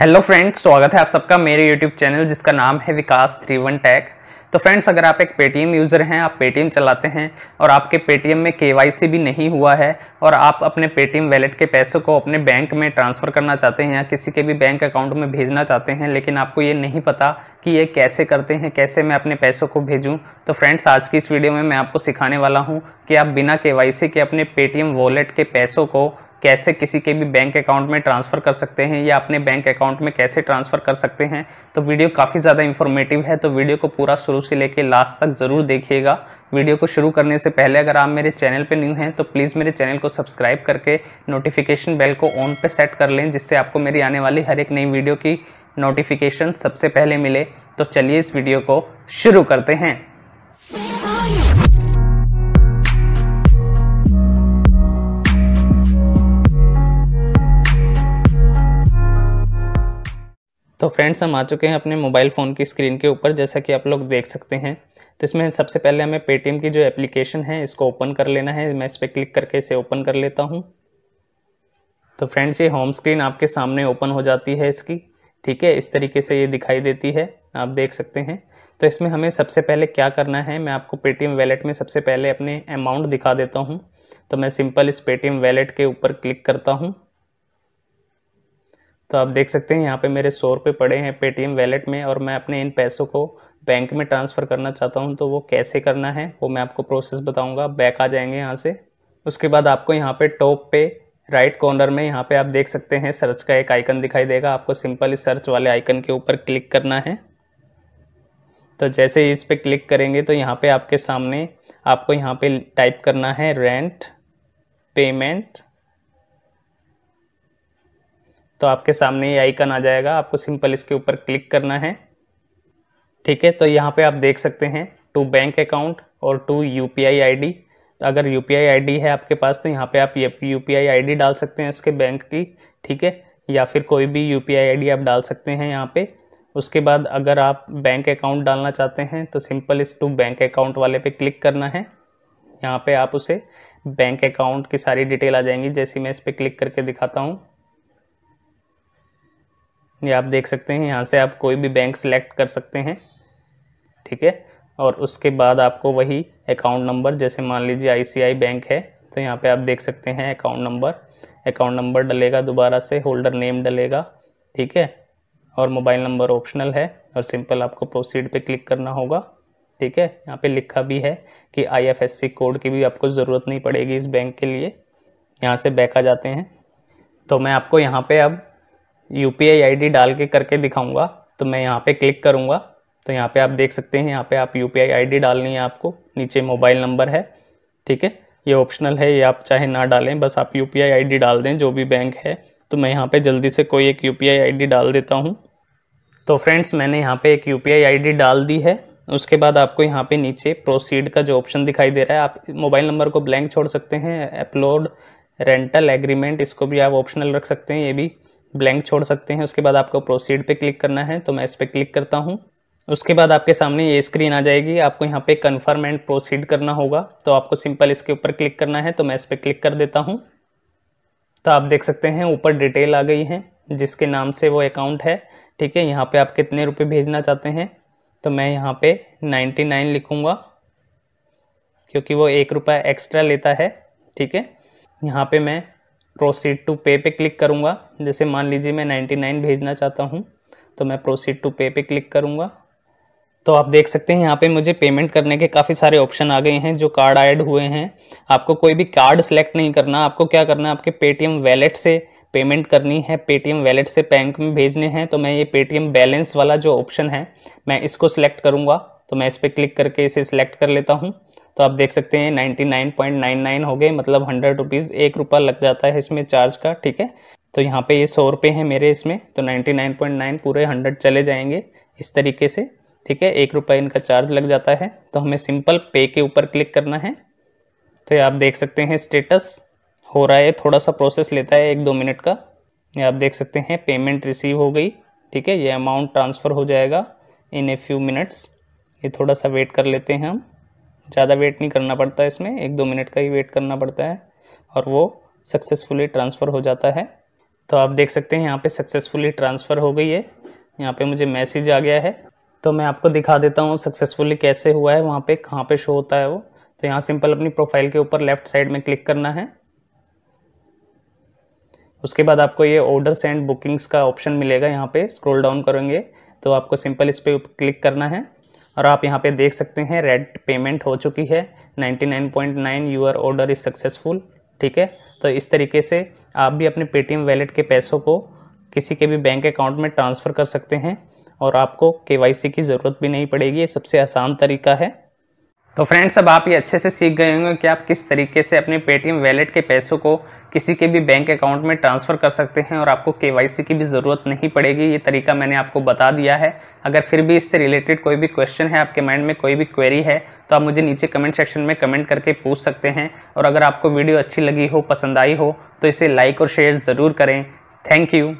hello friends स्वागत है आप सबका मेरे यूट्यूब चैनल जिसका नाम है विकास थ्री वन टैक तो फ्रेंड्स अगर आप एक पेटीएम यूज़र हैं आप पेटीएम चलाते हैं और आपके पेटीएम में के भी नहीं हुआ है और आप अपने पेटीएम वैलेट के पैसों को अपने बैंक में ट्रांसफ़र करना चाहते हैं या किसी के भी बैंक अकाउंट में भेजना चाहते हैं लेकिन आपको ये नहीं पता कि ये कैसे करते हैं कैसे मैं अपने पैसों को भेजूँ तो फ्रेंड्स आज की इस वीडियो में मैं आपको सिखाने वाला हूँ कि आप बिना के के अपने पेटीएम वॉलेट के पैसों को कैसे किसी के भी बैंक अकाउंट में ट्रांसफ़र कर सकते हैं या अपने बैंक अकाउंट में कैसे ट्रांसफ़र कर सकते हैं तो वीडियो काफ़ी ज़्यादा इन्फॉर्मेटिव है तो वीडियो को पूरा शुरू से लेकर लास्ट तक ज़रूर देखिएगा वीडियो को शुरू करने से पहले अगर आप मेरे चैनल पर न्यू हैं तो प्लीज़ मेरे चैनल को सब्सक्राइब करके नोटिफिकेशन बेल को ऑन पर सेट कर लें जिससे आपको मेरी आने वाली हर एक नई वीडियो की नोटिफिकेशन सबसे पहले मिले तो चलिए इस वीडियो को शुरू करते हैं तो फ्रेंड्स हम आ चुके हैं अपने मोबाइल फ़ोन की स्क्रीन के ऊपर जैसा कि आप लोग देख सकते हैं तो इसमें सबसे पहले हमें पेटीएम की जो एप्लीकेशन है इसको ओपन कर लेना है मैं इस पर क्लिक करके इसे ओपन कर लेता हूँ तो फ्रेंड्स ये होम स्क्रीन आपके सामने ओपन हो जाती है इसकी ठीक है इस तरीके से ये दिखाई देती है आप देख सकते हैं तो इसमें हमें सबसे पहले क्या करना है मैं आपको पेटीएम वैलेट में सबसे पहले अपने अमाउंट दिखा देता हूँ तो मैं सिंपल इस पेटीएम वैलेट के ऊपर क्लिक करता हूँ तो आप देख सकते हैं यहाँ पे मेरे सौ रुपये पड़े हैं पेटीएम वैलेट में और मैं अपने इन पैसों को बैंक में ट्रांसफ़र करना चाहता हूँ तो वो कैसे करना है वो मैं आपको प्रोसेस बताऊँगा बैक आ जाएंगे यहाँ से उसके बाद आपको यहाँ पे टॉप पे राइट कॉर्नर में यहाँ पे आप देख सकते हैं सर्च का एक आइकन दिखाई देगा आपको सिंपल इस सर्च वाले आइकन के ऊपर क्लिक करना है तो जैसे ही इस पर क्लिक करेंगे तो यहाँ पे आपके सामने आपको यहाँ पे टाइप करना है रेंट पेमेंट तो आपके सामने ये आइकन आ जाएगा आपको सिंपल इसके ऊपर क्लिक करना है ठीक है तो यहाँ पे आप देख सकते हैं टू बैंक अकाउंट और two U P I I D तो अगर U P I I D है आपके पास तो यहाँ पे आप ये U P I I D डाल सकते हैं उसके बैंक की ठीक है या फिर कोई भी U P I I D आप डाल सकते हैं यहाँ पे उसके बाद अगर आप बैंक अकाउंट डालना चाहते हैं तो सिंपल इस टू बैंक अकाउंट वाले पे क्लिक करना है यहाँ पे आप उसे बैंक अकाउंट की सारी डिटेल आ जाएंगी जैसे मैं इस पर क्लिक करके दिखाता हूँ ये आप देख सकते हैं यहाँ से आप कोई भी बैंक सेलेक्ट कर सकते हैं ठीक है और उसके बाद आपको वही अकाउंट नंबर जैसे मान लीजिए आईसीआई बैंक है तो यहाँ पे आप देख सकते हैं अकाउंट नंबर अकाउंट नंबर डलेगा दोबारा से होल्डर नेम डलेगा ठीक है और मोबाइल नंबर ऑप्शनल है और सिंपल आपको प्रोसीड पे क्लिक करना होगा ठीक है यहाँ पे लिखा भी है कि आईएफएससी कोड की भी आपको ज़रूरत नहीं पड़ेगी इस बैंक के लिए यहाँ से बैक आ जाते हैं तो मैं आपको यहाँ पर अब यू पी डाल के करके दिखाऊँगा तो मैं यहाँ पर क्लिक करूँगा तो यहाँ पे आप देख सकते हैं यहाँ पे आप यू पी डालनी है आपको नीचे मोबाइल नंबर है ठीक है ये ऑप्शनल है ये आप चाहे ना डालें बस आप यू पी डाल दें जो भी बैंक है तो मैं यहाँ पे जल्दी से कोई एक यू पी डाल देता हूँ तो फ्रेंड्स मैंने यहाँ पे एक यू पी डाल दी है उसके बाद आपको यहाँ पे नीचे प्रोसीड का जो ऑप्शन दिखाई दे रहा है आप मोबाइल नंबर को ब्लैंक छोड़ सकते हैं अपलोड रेंटल एग्रीमेंट इसको भी आप ऑप्शनल रख सकते हैं ये भी ब्लैंक छोड़ सकते हैं उसके बाद आपको प्रोसीड पे क्लिक करना है तो मैं इस पर क्लिक करता हूँ उसके बाद आपके सामने ये स्क्रीन आ जाएगी आपको यहाँ पे कन्फर्म एंड प्रोसीड करना होगा तो आपको सिंपल इसके ऊपर क्लिक करना है तो मैं इस पर क्लिक कर देता हूँ तो आप देख सकते हैं ऊपर डिटेल आ गई है जिसके नाम से वो अकाउंट है ठीक है यहाँ पे आप कितने रुपए भेजना चाहते हैं तो मैं यहाँ पे 99 लिखूँगा क्योंकि वो एक रुपया एक्स्ट्रा लेता है ठीक है यहाँ पे मैं प्रोसीड टू पे पे क्लिक करूँगा जैसे मान लीजिए मैं 99 भेजना चाहता हूँ तो मैं प्रोसीड टू पे पे क्लिक करूँगा तो आप देख सकते हैं यहाँ पे मुझे पेमेंट करने के काफ़ी सारे ऑप्शन आ गए हैं जो कार्ड ऐड हुए हैं आपको कोई भी कार्ड सेलेक्ट नहीं करना आपको क्या करना है आपके पेटीएम वैलेट से पेमेंट करनी है पेटीएम वैलेट से बैंक में भेजने हैं तो मैं ये पेटीएम बैलेंस वाला जो ऑप्शन है मैं इसको सिलेक्ट करूँगा तो मैं इस पर क्लिक करके इसे सिलेक्ट कर लेता हूँ तो आप देख सकते हैं 99.99 हो गए मतलब हंड्रेड रुपीज़ एक रुपया लग जाता है इसमें चार्ज का ठीक है तो यहाँ पे ये सौ रुपये हैं मेरे इसमें तो 99.9 पूरे हंड्रेड चले जाएंगे इस तरीके से ठीक है एक रुपये इनका चार्ज लग जाता है तो हमें सिंपल पे के ऊपर क्लिक करना है तो ये आप देख सकते हैं स्टेटस हो रहा है थोड़ा सा प्रोसेस लेता है एक दो मिनट का ये आप देख सकते हैं पेमेंट रिसीव हो गई ठीक है ये अमाउंट ट्रांसफ़र हो जाएगा इन ए फ्यू मिनट्स ये थोड़ा सा वेट कर लेते हैं हम ज़्यादा वेट नहीं करना पड़ता है इसमें एक दो मिनट का ही वेट करना पड़ता है और वो सक्सेसफुली ट्रांसफ़र हो जाता है तो आप देख सकते हैं यहाँ पे सक्सेसफुली ट्रांसफ़र हो गई है यहाँ पे मुझे मैसेज आ गया है तो मैं आपको दिखा देता हूँ सक्सेसफुली कैसे हुआ है वहाँ पे कहाँ पे शो होता है वो तो यहाँ सिंपल अपनी प्रोफाइल के ऊपर लेफ्ट साइड में क्लिक करना है उसके बाद आपको ये ऑर्डर एंड बुकिंग्स का ऑप्शन मिलेगा यहाँ पर स्क्रोल डाउन करेंगे तो आपको सिंपल इस पर क्लिक करना है और आप यहाँ पे देख सकते हैं रेड पेमेंट हो चुकी है 99.9 यूर ऑर्डर इज़ सक्सेसफुल ठीक है तो इस तरीके से आप भी अपने पेटीएम वैलेट के पैसों को किसी के भी बैंक अकाउंट में ट्रांसफ़र कर सकते हैं और आपको के की ज़रूरत भी नहीं पड़ेगी ये सबसे आसान तरीका है तो फ्रेंड्स अब आप ये अच्छे से सीख गए होंगे कि आप किस तरीके से अपने पेटीएम वैलेट के पैसों को किसी के भी बैंक अकाउंट में ट्रांसफ़र कर सकते हैं और आपको केवाईसी की भी ज़रूरत नहीं पड़ेगी ये तरीका मैंने आपको बता दिया है अगर फिर भी इससे रिलेटेड कोई भी क्वेश्चन है आपके माइंड में कोई भी क्वेरी है तो आप मुझे नीचे कमेंट सेक्शन में कमेंट करके पूछ सकते हैं और अगर आपको वीडियो अच्छी लगी हो पसंद आई हो तो इसे लाइक और शेयर ज़रूर करें थैंक यू